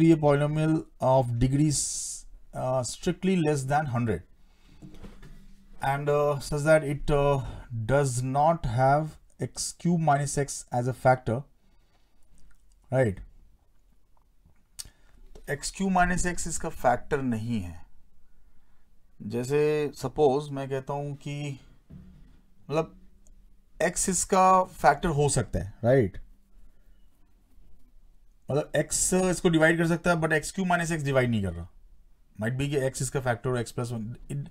be a polynomial of degrees uh, strictly less than 100 and uh, says that it uh, does not have x cube minus x as a factor right X Q minus x इसका factor नहीं है जैसे suppose मैं कहता हूं कि मतलब X इसका factor factor ho sakta hai right? मतलब एक्स इसको डिवाइड कर सकता है but X Q minus X divide नहीं कर रहा माइट बी कि एक्स इसका factor X plus one it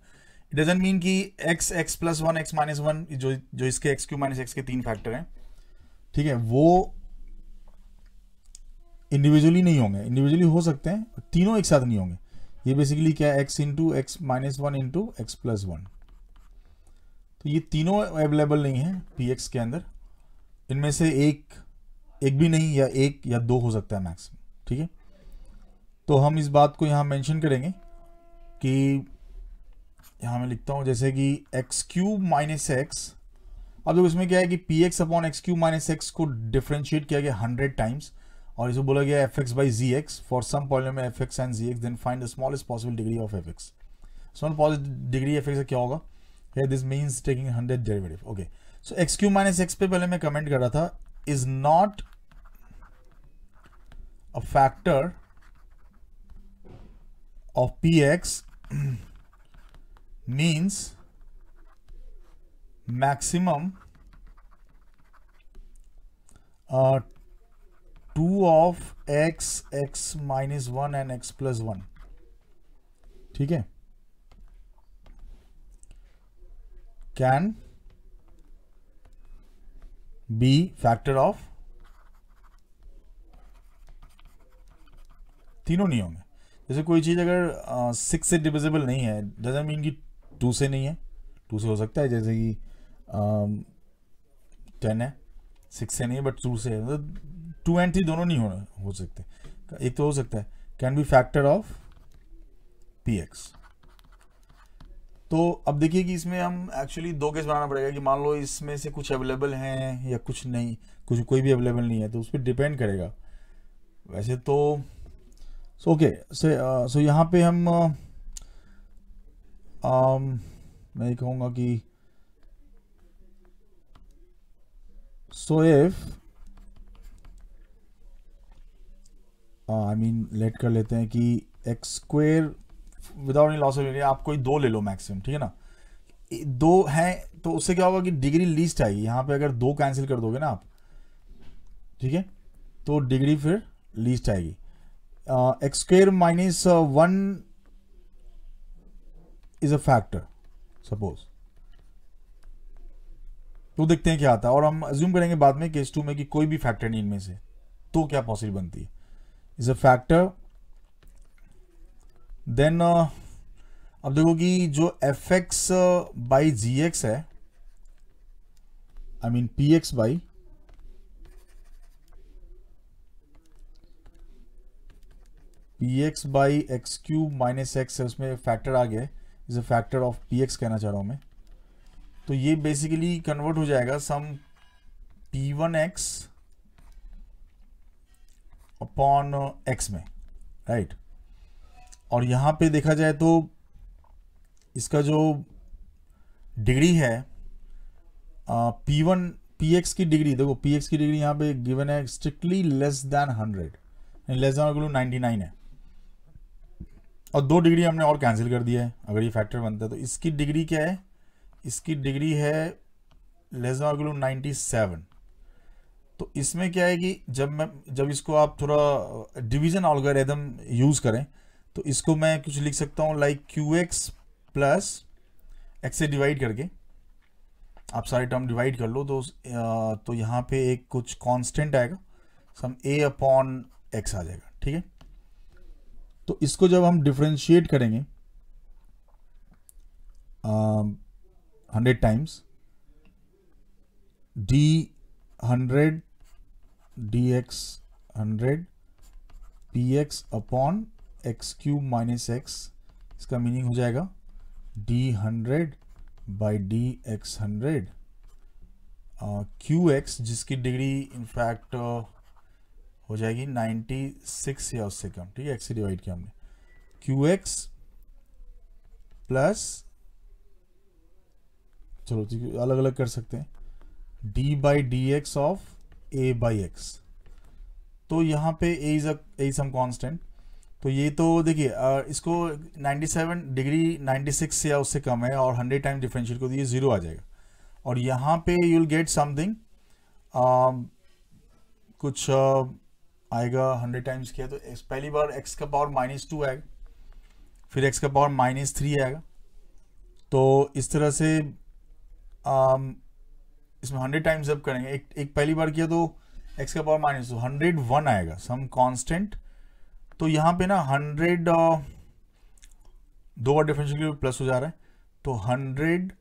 doesn't mean कि X x plus one x minus one जो जो इसके एक्स क्यू माइनस एक्स के तीन फैक्टर हैं ठीक है वो इंडिविजुअली नहीं होंगे इंडिविजुअली हो सकते हैं तीनों एक साथ नहीं होंगे ये बेसिकली क्या है X into x minus one into x plus one तो ये तीनों अवेलेबल नहीं है पी एक्स के अंदर इनमें से एक एक भी नहीं या एक या दो हो सकता है मैक्सिमम ठीक है तो हम इस बात को यहाँ मेंशन करेंगे कि यहाँ मैं लिखता हूँ जैसे कि एक्स क्यूब माइनस एक्स अब देखो इसमें क्या है कि P x upon x cube minus X को डिफ्रेंशिएट किया गया हंड्रेड टाइम्स और इसे बोला गया F x by ji X for some polynomial F X and G X then find the smallest possible degree of F X small positive degree F X क्या होगा this means taking hundred derivative okay so X cube minus X पे पहले मैं comment कर रहा था is not a factor of px means maximum uh, 2 of x x minus 1 and x plus 1 ठीक है can be factor of तीनों नियम में जैसे कोई चीज़ अगर सिक्स से डिविजिबल नहीं है डजन मीन कि टू से नहीं है टू से हो सकता है जैसे कि टेन है सिक्स से नहीं है बट टू से है टू एंड थ्री दोनों नहीं होना हो सकते एक तो हो सकता है can be factor of P x तो अब देखिए कि इसमें हम एक्चुअली दो केस बनाना पड़ेगा कि मान लो इसमें से कुछ अवेलेबल हैं या कुछ नहीं कुछ कोई भी अवेलेबल नहीं है तो उस पर डिपेंड करेगा वैसे तो सो ओके सो यहाँ पे हम uh, um, मैं ये कहूंगा कि so if I mean let कर लेते हैं कि x square without any loss of area आप कोई दो ले लो मैक्सिमम ठीक है ना दो हैं तो उससे क्या होगा कि डिग्री लीस्ट आएगी यहां पे अगर दो कैंसिल कर दोगे ना आप ठीक है तो डिग्री फिर लीस्ट आएगी uh, x square minus, uh, is a factor suppose तो देखते हैं क्या आता है और हम अज्यूम करेंगे बाद में केस टू में कि कोई भी फैक्टर नहीं इनमें से तो क्या पॉसिबल बनती है इज अ फैक्टर देन अब देखो कि जो f x by ji x है I mean p x by p x by x cube minus x है उसमें फैक्टर आ गया है is a factor of P x कहना चाह रहा हूँ मैं तो ये बेसिकली कन्वर्ट हो जाएगा some p one x upon x में राइट और यहाँ पे देखा जाए तो इसका जो डिग्री है पी वन पी एक्स की डिग्री देखो पी एक्स की डिग्री यहाँ पे गिवन है strictly less than hundred less than ninety nine है और दो डिग्री हमने और कैंसिल कर दिया है अगर ये फैक्टर बनता है तो इसकी डिग्री क्या है इसकी डिग्री है लेस देन और नाइन्टी सेवन तो इसमें क्या है कि जब मैं जब इसको आप थोड़ा डिवीजन ऑलगरिदम यूज़ करें तो इसको मैं कुछ लिख सकता हूँ like q x plus x से डिवाइड करके आप सारे टर्म डिवाइड कर लो तो तो यहाँ पे एक कुछ कांस्टेंट आएगा सम ए अपॉन एक्स आ जाएगा ठीक है तो इसको जब हम डिफ्रेंशिएट करेंगे hundred times d hundred d x hundred p x upon x cube minus x इसका मीनिंग हो जाएगा d hundred by d x hundred q x जिसकी डिग्री इनफैक्ट हो जाएगी 96 या उससे कम ठीक है एक्स से डिवाइड किया हमने क्यू एक्स प्लस चलो ठीक अलग अलग कर सकते हैं d by d x of a by x तो यहां पे a is a is some constant तो ये तो देखिए इसको 97 डिग्री 96 से या उससे कम है और 100 टाइम डिफरेंशियल को दिए ज़ीरो आ जाएगा और यहाँ पे यू विल गेट समथिंग कुछ आएगा हंड्रेड टाइम्स किया तो पहली बार एक्स का पावर माइनस टू आएगा फिर एक्स का पावर माइनस थ्री आएगा तो इस तरह से आम, um, इसमें हंड्रेड टाइम्स जब करेंगे एक एक पहली बार किया तो एक्स का power minus two hundred one आएगा सम कांस्टेंट तो यहाँ पे ना हंड्रेड uh, दो बार डिफरेंशियल प्लस हो जा रहा है तो hundred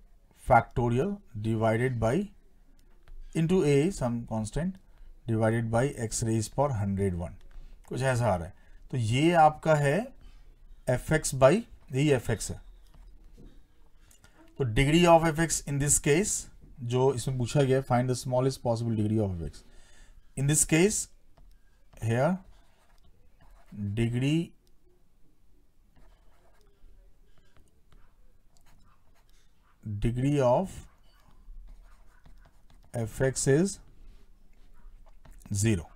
factorial divided by into a some constant divided by x raise पर हंड्रेड वन कुछ ऐसा आ रहा है तो ये आपका है एफ एक्स बाई यही एफ एक्स है तो degree of F x in this case जो इसमें पूछा गया find the smallest possible degree of F x in this case here degree of F x is zero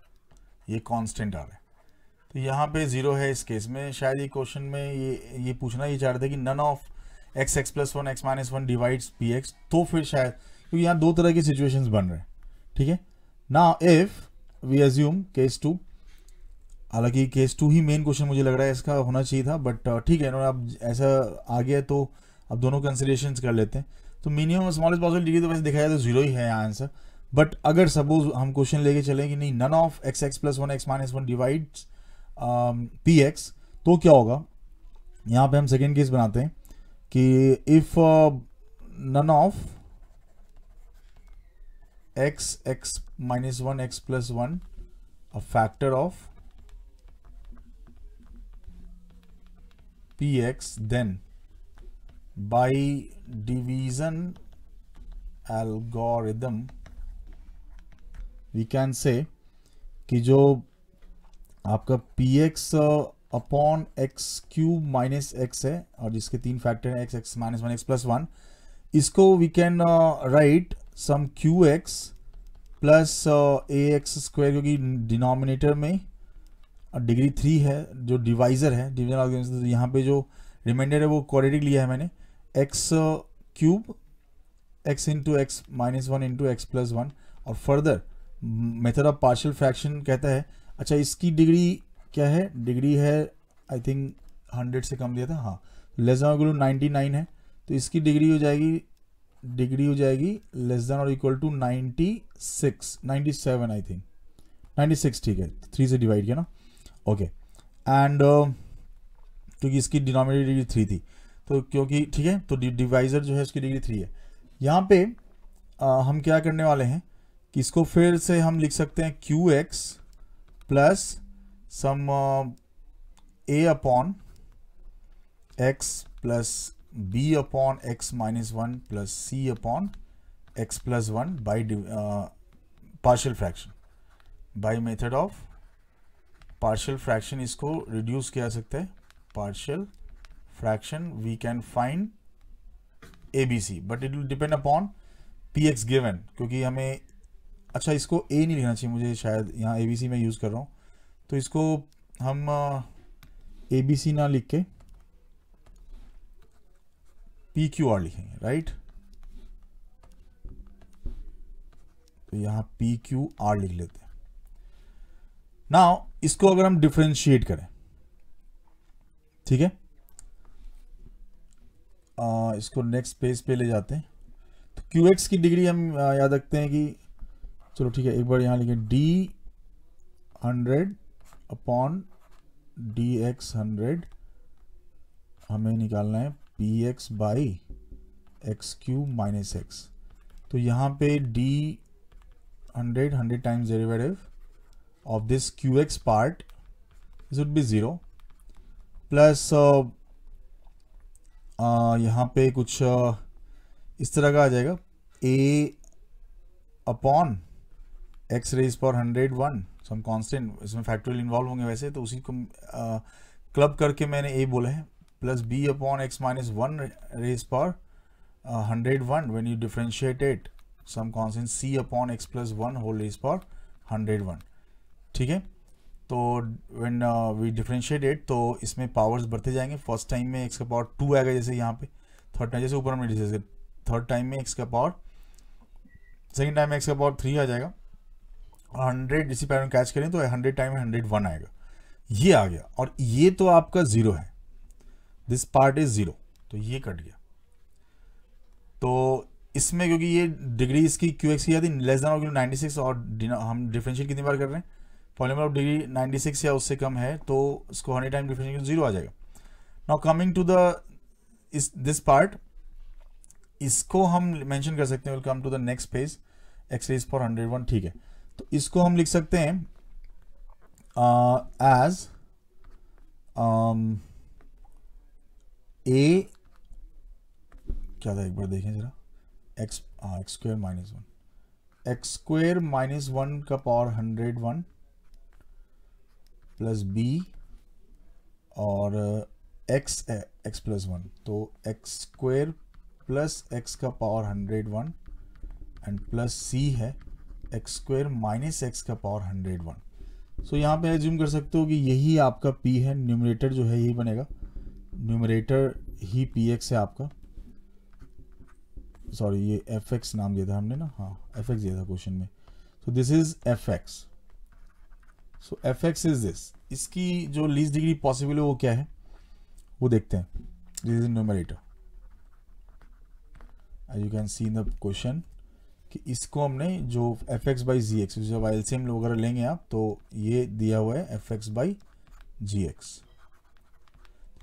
ये कांस्टेंट आ रहा है तो यहाँ पे ज़ीरो है इस केस में शायद ये क्वेश्चन में ये ये पूछना ये चाह रहे थे कि none of x x plus one x minus one divides p x तो फिर शायद क्योंकि तो यहाँ दो तरह की सिचुएशंस बन रहे हैं ठीक है ना if we assume case two हालांकि केस टू ही मेन क्वेश्चन मुझे लग रहा है इसका होना चाहिए था बट uh, ठीक है इन्होंने अब ऐसा आ गया तो अब दोनों कंसिडरेशन कर लेते हैं तो मिनिमम स्मॉलेस्ट पॉसिबल डिग्री तो वैसे दिखाया तो जीरो ही है यहाँ आंसर बट अगर सपोज हम क्वेश्चन लेके चलें कि नहीं none of x x plus one x minus one divide p x तो क्या होगा यहाँ पे हम सेकेंड केस बनाते हैं कि if none of x x minus one x plus one a factor of P x then by division algorithm we can say कि जो आपका p x upon x cube minus x है और जिसके तीन फैक्टर हैं x x minus one x plus one इसको we can write some q x plus a x square क्योंकि डिनोमिनेटर में डिग्री uh, थ्री है जो डिवाइज़र है डिविजन ऑर्गेनाइजेशन तो यहाँ पे जो रिमाइंडर है वो क्वाड्रेटिक लिया है मैंने x cube x into x minus one into x plus one और further method of partial fraction कहता है अच्छा इसकी डिग्री क्या है डिग्री है आई थिंक हंड्रेड से कम दिया था हाँ लेस देन और इक्वल टू नाइन्टी नाइन है तो इसकी डिग्री हो जाएगी डिग्री हो जाएगी लेस देन और equal to ninety six ninety seven I think ninety six ठीक है थ्री से डिवाइड किया ना ओके एंड uh, क्योंकि इसकी डिनोमिनेटर डिग्री थ्री थी तो क्योंकि ठीक है तो डिवाइजर जो है उसकी डिग्री थ्री है यहाँ पे आ, uh, हम क्या करने वाले हैं कि इसको फिर से हम लिख सकते हैं q x plus some a upon x plus b upon x minus one plus c upon x plus one by partial fraction by method of partial fraction इसको रिड्यूस किया सकते हैं partial fraction we can find a B c but it will depend upon p x given क्योंकि हमें अच्छा इसको ए नहीं लिखना चाहिए मुझे शायद यहाँ ए बी सी में यूज़ कर रहा हूँ तो इसको हम ए बी सी ना लिख के पी क्यू आर लिखेंगे राइट तो यहाँ पी क्यू आर लिख लेते हैं ना इसको अगर हम डिफ्रेंशिएट करें ठीक है आ, इसको नेक्स्ट पेज पे ले जाते हैं तो क्यू एक्स की डिग्री हम याद रखते हैं कि चलो ठीक है एक बार यहाँ लिखें d hundred upon d x hundred हमें निकालना है p x by x Q minus x तो यहाँ पे d hundred hundred times derivative of this q x part would be zero plus यहाँ पे कुछ uh, इस तरह का आ जाएगा ए अपॉन एक्स रेज पर हंड्रेड वन सम कॉन्स्टेंट इसमें फैक्टोरियल इन्वॉल्व होंगे वैसे तो उसी को क्लब करके मैंने ए बोला है plus b upon x minus one raise पर hundred one when you differentiated some constant c upon x plus one whole raise पर हंड्रेड वन ठीक है तो वेन वी डिफ्रेंशिएटेड तो इसमें पावर्स बढ़ते जाएंगे फर्स्ट टाइम में एक्स का पावर टू आएगा जैसे यहाँ पे थर्ड टाइम जैसे ऊपर में डिस्कस थर्ड टाइम में एक्स का पावर सेकेंड टाइम में एक्स का पावर थ्री आ जाएगा हंड्रेड इसी पैर कैच करें तो हंड्रेड टाइम हंड्रेड वन आएगा ये आ गया और ये तो आपका ज़ीरो है दिस पार्ट इज़ ज़ीरो तो ये कट गया तो इसमें क्योंकि ये डिग्री इसकी क्यू एक्स की लेस देन नाइनटी सिक्स और हम डिफ्रेंशियल कितनी बार कर रहे हैं polymer of degree ninety six या उससे कम है तो इसको हंड्रेड टाइम डिफ्रेंशियल जीरो आ जाएगा नाउ कमिंग टू द इस दिस पार्ट इसको हम मेंशन कर सकते हैं welcome to the next page x raise for hundred one ठीक है तो इसको हम लिख सकते हैं एज uh, ए um, क्या था एक बार देखें जरा x x square minus one x square minus one का power hundred one plus b और एक्स एक्स प्लस वन तो एक्स स्क्वेयर प्लस एक्स का power hundred one and plus c है एक्स स्क्वायर माइनस एक्स का power hundred one so यहाँ पे assume कर सकते हो कि यही आपका पी है न्यूमरेटर जो है यही बनेगा न्यूमरेटर ही पी एक्स है आपका सॉरी ये एफ एक्स नाम दिया था हमने ना हाँ एफ एक्स दिया था क्वेश्चन में so this is f x so f x is this इसकी जो लीज डिग्री पॉसिबल है वो क्या है वो देखते हैं this is numerator as you can see in the question कि इसको हमने जो f x by ji x जब एल सी एम वगैरह लेंगे आप तो ये दिया हुआ है f x by ji x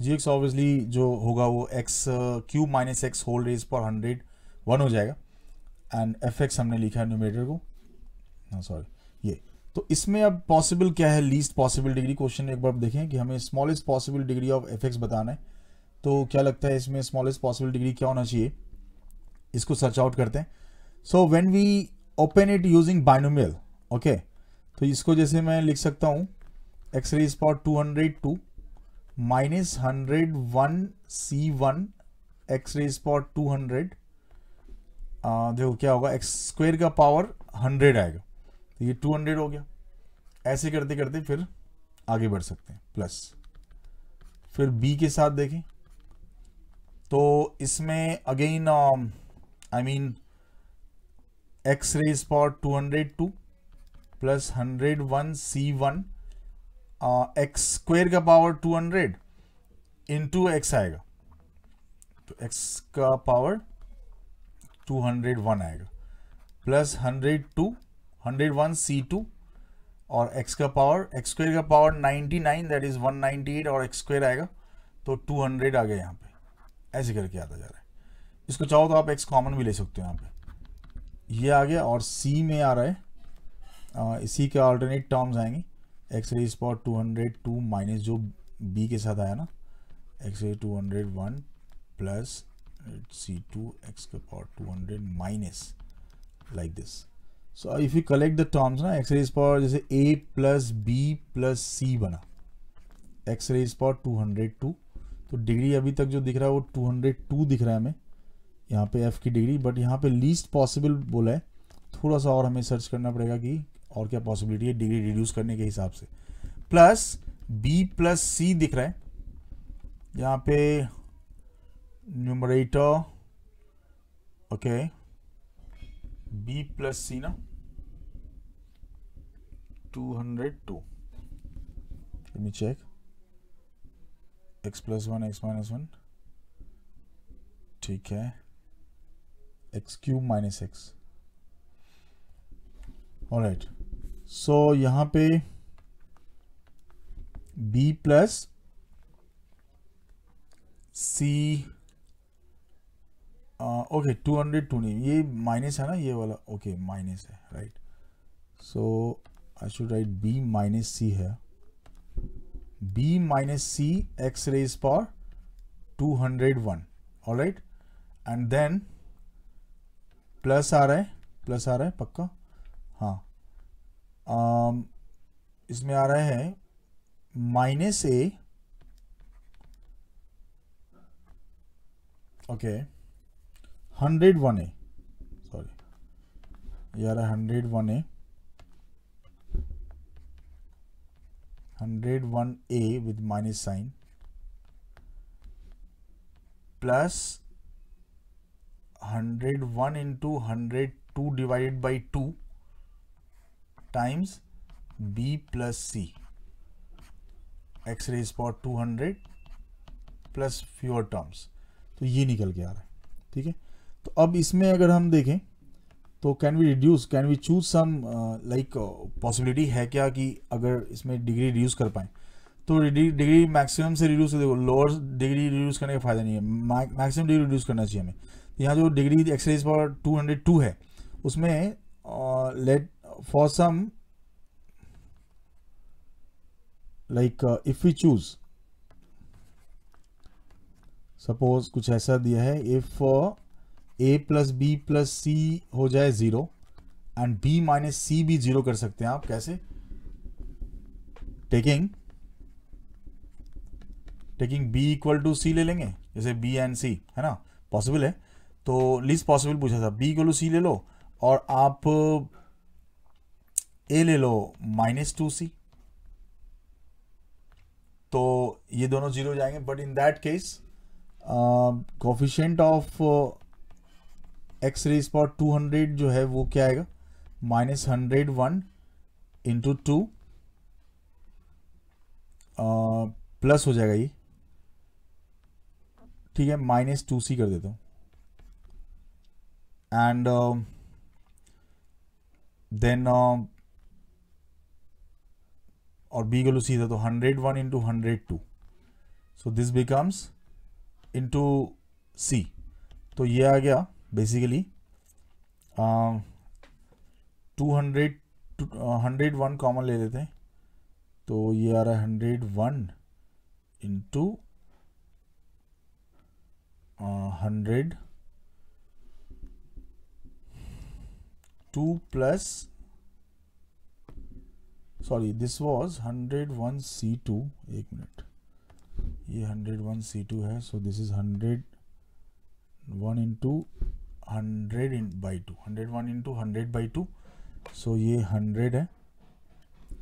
g x obviously जो होगा वो x cube minus x whole raise पर हंड्रेड वन हो जाएगा एंड एफ एक्स हमने लिखा है न्यूमिनेटर को हाँ सॉरी ये तो इसमें अब पॉसिबल क्या है लीस्ट पॉसिबल डिग्री क्वेश्चन एक बार देखें कि हमें smallest possible degree of F x बताना है तो क्या लगता है इसमें स्मॉलेस्ट पॉसिबल डिग्री क्या होना चाहिए इसको सर्च आउट करते हैं so when we open it using binomial okay तो इसको जैसे मैं लिख सकता हूँ x spot two hundred two minus hundred one c one x spot two hundred देखो क्या होगा एक्स स्क्वेयर का पावर हंड्रेड आएगा तो ये टू हंड्रेड हो गया ऐसे करते करते फिर आगे बढ़ सकते हैं प्लस फिर बी के साथ देखें तो इसमें again I mean x raise power two hundred two plus hundred one c one x square का power two hundred into x आएगा तो एक्स का पावर टू हंड्रेड वन आएगा plus hundred two hundred one c two और x का power x square का power nine that is one eight और x square आएगा तो टू हंड्रेड आ गया यहाँ पे ऐसे करके आता जा रहा है इसको चाहो तो आप x कॉमन भी ले सकते हो यहाँ पे ये आ गया और सी में आ रहा है इसी के ऑल्टरनेट टर्म्स आएंगे x raise spot two hundred two minus जो बी के साथ आया ना x raise two hundred one plus c two x के power two hundred minus like this so if you collect the terms ना x raise spot जैसे a plus B plus c बना x raise spot two hundred two तो degree अभी तक जो दिख रहा है वो टू हंड्रेड टू दिख रहा है हमें यहाँ पे एफ़ की डिग्री बट यहाँ पे लीस्ट पॉसिबल बोला है थोड़ा सा और हमें सर्च करना पड़ेगा कि और क्या पॉसिबिलिटी है डिग्री रिड्यूस करने के हिसाब से प्लस बी प्लस सी दिख रहा है यहाँ पे numerator okay b plus c ना two hundred two me check x plus one x minus one ठीक है एक्स क्यूब माइनस एक्स और राइट सो यहां पे b plus c okay two hundred two नहीं ये माइनस है ना ये वाला ओके okay, माइनस है right so I should write b minus c है b minus c x raise power two hundred one all right and then plus आ रहा है प्लस आ रहा है पक्का हाँ इसमें आ रहा है minus a okay hundred one a sorry यार hundred one a hundred one a with minus sign plus hundred one into hundred two divided by two times b plus c x raise pot two hundred plus fewer terms तो ये निकल के आ रहा है ठीक है तो अब इसमें अगर हम देखें तो can we reduce can we choose some like possibility है क्या कि अगर इसमें डिग्री रिड्यूस कर पाए तो डिग्री मैक्सिमम से रिड्यूस देखो लोअर डिग्री रिड्यूस करने का फायदा नहीं है मैक्सिमम डिग्री रिड्यूस करना चाहिए हमें यहाँ जो डिग्री एक्सरेज पावर 202 है उसमें let for some like if we choose suppose कुछ ऐसा दिया है if A plus B plus C हो जाए zero and B minus C भी जीरो कर सकते हैं आप कैसे taking taking B equal to C ले लेंगे जैसे बी एंड सी है ना पॉसिबल है तो लीज पॉसिबल पूछा था बी को लो सी ले लो और आप ए ले लो माइनस टू सी तो ये दोनों जीरो जाएंगे but in that case coefficient of X raise power two hundred जो है वो क्या आएगा minus hundred one into two plus हो जाएगा ये ठीक है माइनस टू सी कर देता हूँ and uh, then uh, और b equal to c तो 101 into 102 so this becomes into c तो ये आ गया basically two hundred hundred one common ले लेते हैं तो ये आ रहा है hundred one into hundred 2 plus sorry this was 101 c2 एक मिनट ये 101 c2 है so this is 100 1 into 100 in by 2 101 into 100 by 2 so ये 100 है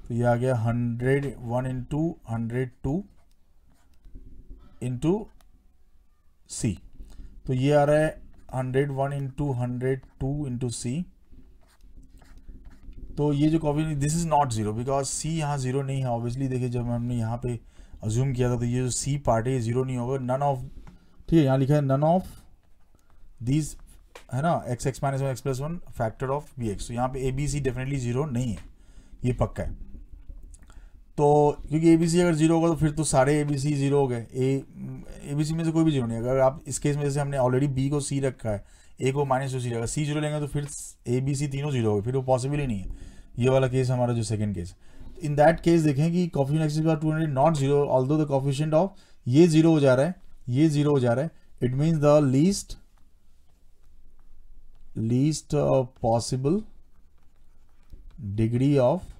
तो ये आ गया 101 into 102 into c तो ये आ रहा है 101 into 102 into c तो ये जो copy this is not zero because C यहाँ ज़ीरो नहीं है ऑब्वियसली देखिए जब हमने यहाँ पे अज्यूम किया था तो ये जो सी पार्ट है ये ज़ीरो नहीं होगा नन ऑफ ठीक है यहाँ लिखा है नन ऑफ दीज है ना X x minus one x plus one factor of B X तो यहाँ पे A B C definitely zero नहीं है ये पक्का है तो क्योंकि ए बी सी अगर जीरो होगा तो फिर तो सारे ए बी सी जीरो हो गए ए ए बी सी में से कोई भी जीरो नहीं अगर आप इस केस में जैसे हमने ऑलरेडी बी को सी रखा है ए को माइनस टू सी रखा सी जीरो लेंगे तो फिर ए बी सी तीनों जीरो हो गए फिर वो पॉसिबल ही नहीं है ये वाला केस हमारा जो second case in that case देखें कि कॉफिशन नेक्स two hundred not zero although coefficient of ये जीरो हो जा रहा है ये जीरो हो जा रहा है it means the least least possible degree of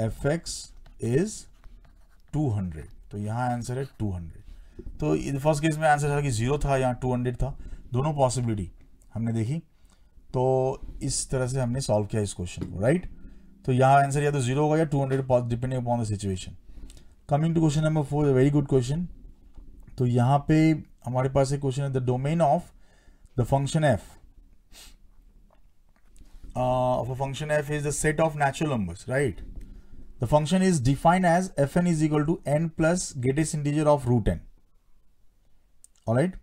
F x is hundred तो यहां आंसर है टू हंड्रेड तो फर्स्ट केस में आंसर था कि जीरो था टू हंड्रेड था दोनों पॉसिबिलिटी हमने देखी तो इस तरह से हमने सॉल्व किया इस क्वेश्चन को राइट तो यहाँ आंसर या तो जीरो होगा या two hundred depending upon the situation coming to question number four very good question तो यहाँ पे हमारे पास एक क्वेश्चन है the domain of the function F of a function F is the set of natural numbers right the function is defined as F N is equal to N plus greatest integer of root N alright